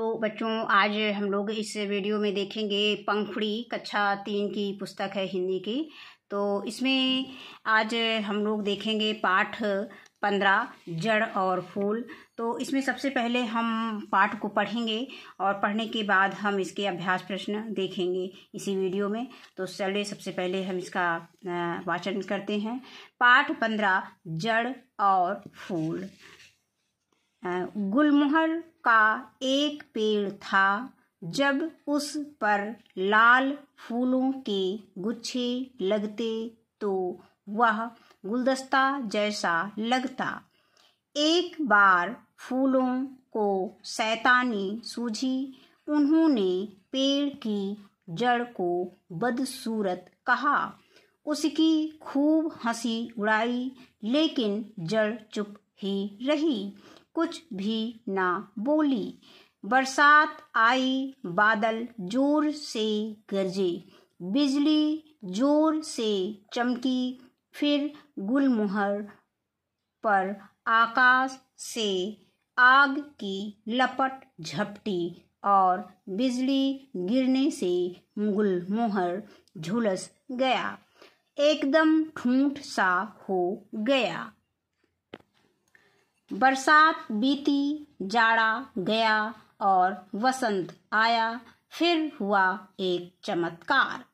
तो बच्चों आज हम लोग इस वीडियो में देखेंगे पंखुड़ी कक्षा तीन की पुस्तक है हिंदी की तो इसमें आज हम लोग देखेंगे पाठ पंद्रह जड़ और फूल तो इसमें सबसे पहले हम पाठ को पढ़ेंगे और पढ़ने के बाद हम इसके अभ्यास प्रश्न देखेंगे इसी वीडियो में तो चलिए सबसे पहले हम इसका वाचन करते हैं पाठ पंद्रह जड़ और फूल गुलमोहर का एक पेड़ था जब उस पर लाल फूलों के गुच्छे लगते तो वह गुलदस्ता जैसा लगता एक बार फूलों को सैतानी सूझी उन्होंने पेड़ की जड़ को बदसूरत कहा उसकी खूब हंसी उड़ाई लेकिन जड़ चुप ही रही कुछ भी ना बोली बरसात आई बादल जोर से गरजे बिजली जोर से चमकी फिर गुलमोहर पर आकाश से आग की लपट झपटी और बिजली गिरने से गुलमोहर झुलस गया एकदम ठूंठ सा हो गया बरसात बीती जाड़ा गया और वसंत आया फिर हुआ एक चमत्कार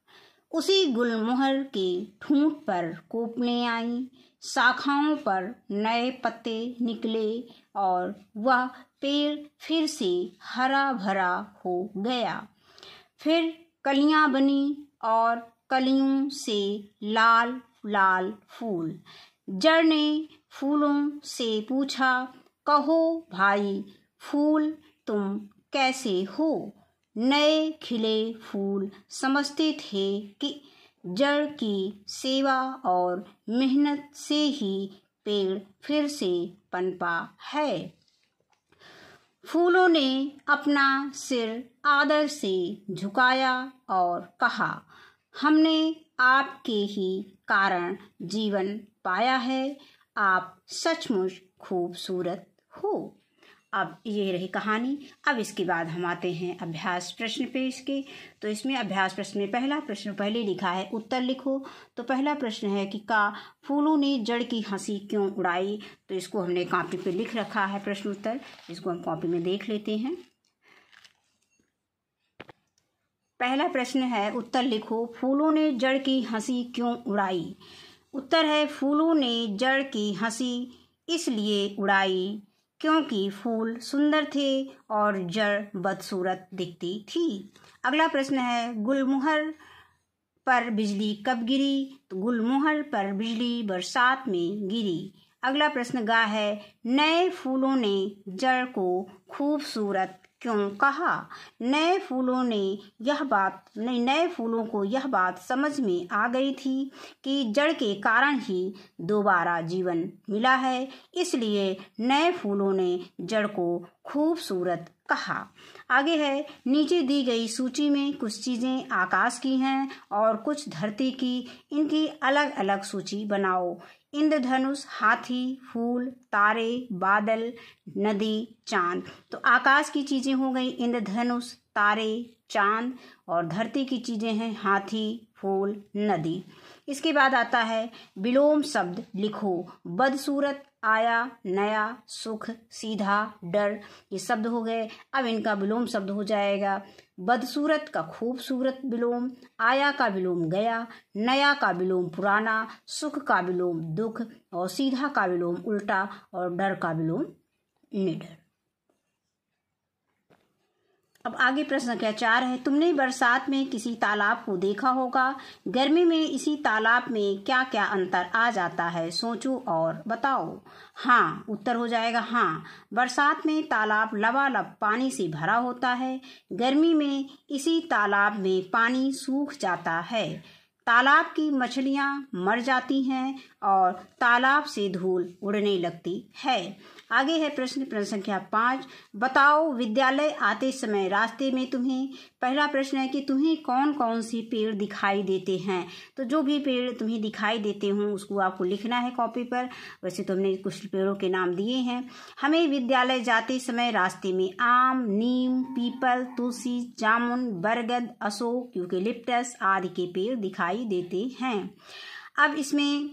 उसी गुलमोहर के ठूंठ पर कोपने आई शाखाओं पर नए पत्ते निकले और वह पेड़ फिर से हरा भरा हो गया फिर कलियां बनी और कलियों से लाल लाल फूल जड़ ने फूलों से पूछा कहो भाई फूल तुम कैसे हो नए खिले फूल समझते थे कि जड़ की सेवा और मेहनत से ही पेड़ फिर से पनपा है फूलों ने अपना सिर आदर से झुकाया और कहा हमने आपके ही कारण जीवन पाया है आप सचमुच खूबसूरत हो अब ये रही कहानी अब इसके बाद हम आते हैं अभ्यास प्रश्न पे इसके तो इसमें अभ्यास प्रश्न में पहला प्रश्न पहले लिखा है उत्तर लिखो तो पहला प्रश्न है कि का फूलों ने जड़ की हंसी क्यों उड़ाई तो इसको हमने कॉपी पे लिख रखा है प्रश्न उत्तर इसको हम कॉपी में देख लेते हैं पहला प्रश्न है उत्तर लिखो फूलों ने जड़ की हंसी क्यों उड़ाई उत्तर है फूलों ने जड़ की हंसी इसलिए उड़ाई क्योंकि फूल सुंदर थे और जड़ बदसूरत दिखती थी अगला प्रश्न है गुलमोहर पर बिजली कब गिरी तो गुलमोहर पर बिजली बरसात में गिरी अगला प्रश्न गा है नए फूलों ने जड़ को खूबसूरत क्यों कहा नए फूलों ने यह बात नहीं नए फूलों को यह बात समझ में आ गई थी कि जड़ के कारण ही दोबारा जीवन मिला है इसलिए नए फूलों ने जड़ को खूबसूरत कहा आगे है नीचे दी गई सूची में कुछ चीज़ें आकाश की हैं और कुछ धरती की इनकी अलग अलग सूची बनाओ इंद्रधनुष हाथी फूल तारे बादल नदी चांद तो आकाश की चीज़ें हो गई इंद्रधनुष तारे चांद और धरती की चीज़ें हैं हाथी फूल नदी इसके बाद आता है विलोम शब्द लिखो बदसूरत आया नया सुख सीधा डर ये शब्द हो गए अब इनका विलोम शब्द हो जाएगा बदसूरत का खूबसूरत विलोम आया का विलोम गया नया का विलोम पुराना सुख का विलोम दुख और सीधा का विलोम उल्टा और डर का विलोम निडर अब आगे प्रश्न क्या चार है तुमने बरसात में किसी तालाब को देखा होगा गर्मी में इसी तालाब में क्या क्या अंतर आ जाता है सोचो और बताओ हाँ उत्तर हो जाएगा हाँ बरसात में तालाब लबालब पानी से भरा होता है गर्मी में इसी तालाब में पानी सूख जाता है तालाब की मछलियाँ मर जाती हैं और तालाब से धूल उड़ने लगती है आगे है प्रश्न प्रश्न संख्या पाँच बताओ विद्यालय आते समय रास्ते में तुम्हें पहला प्रश्न है कि तुम्हें कौन कौन से पेड़ दिखाई देते हैं तो जो भी पेड़ तुम्हें दिखाई देते हों उसको आपको लिखना है कॉपी पर वैसे तो हमने कुछ पेड़ों के नाम दिए हैं हमें विद्यालय जाते समय रास्ते में आम नीम पीपल तुलसी जामुन बरगद अशोक लिप्टस आदि के पेड़ दिखाई दिखाई देते हैं अब इसमें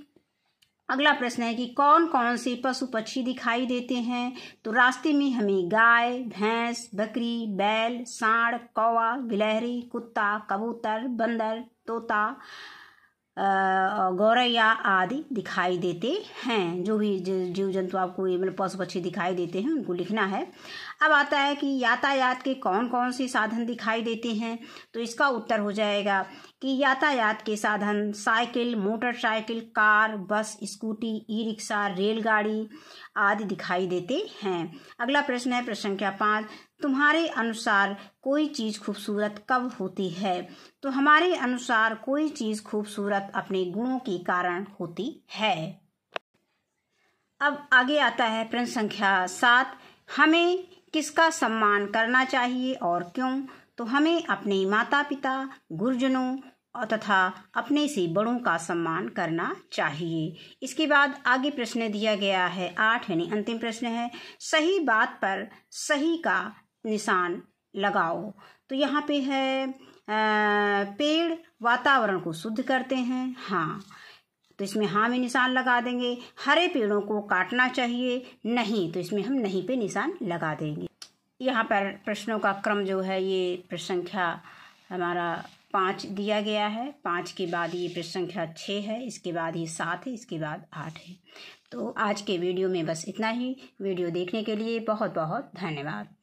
अगला प्रश्न है कि कौन कौन से पशु पक्षी दिखाई देते हैं तो रास्ते में हमें गाय भैंस बकरी बैल सांड कौवा गिलहरी कुत्ता कबूतर बंदर तोता गौरैया आदि दिखाई देते हैं जो भी जीव जंतु आपको मतलब पशु पक्षी दिखाई देते हैं उनको लिखना है अब आता है कि यातायात के कौन कौन से साधन दिखाई देते हैं तो इसका उत्तर हो जाएगा कि यातायात के साधन cycle motorcycle car bus scooty e rickshaw रेलगाड़ी आदि दिखाई देते हैं अगला प्रश्न है प्रश्न संख्या पाँच तुम्हारे अनुसार कोई चीज़ खूबसूरत कब होती है तो हमारे अनुसार कोई चीज़ खूबसूरत अपने गुणों के कारण होती है अब आगे आता है प्रश्न संख्या सात हमें किसका सम्मान करना चाहिए और क्यों तो हमें अपने माता पिता गुरुजनों और तथा अपने से बड़ों का सम्मान करना चाहिए इसके बाद आगे प्रश्न दिया गया है आठ यानी अंतिम प्रश्न है सही बात पर सही का निशान लगाओ तो यहाँ पे है आ, पेड़ वातावरण को शुद्ध करते हैं हाँ तो इसमें हाँ में निशान लगा देंगे हरे पेड़ों को काटना चाहिए नहीं तो इसमें हम नहीं पे निशान लगा देंगे यहाँ पर प्रश्नों का क्रम जो है ये प्रश्न संख्या हमारा पाँच दिया गया है पाँच के बाद ये प्रश्न संख्या छः है इसके बाद ये सात है इसके बाद आठ है तो आज के वीडियो में बस इतना ही वीडियो देखने के लिए बहुत बहुत धन्यवाद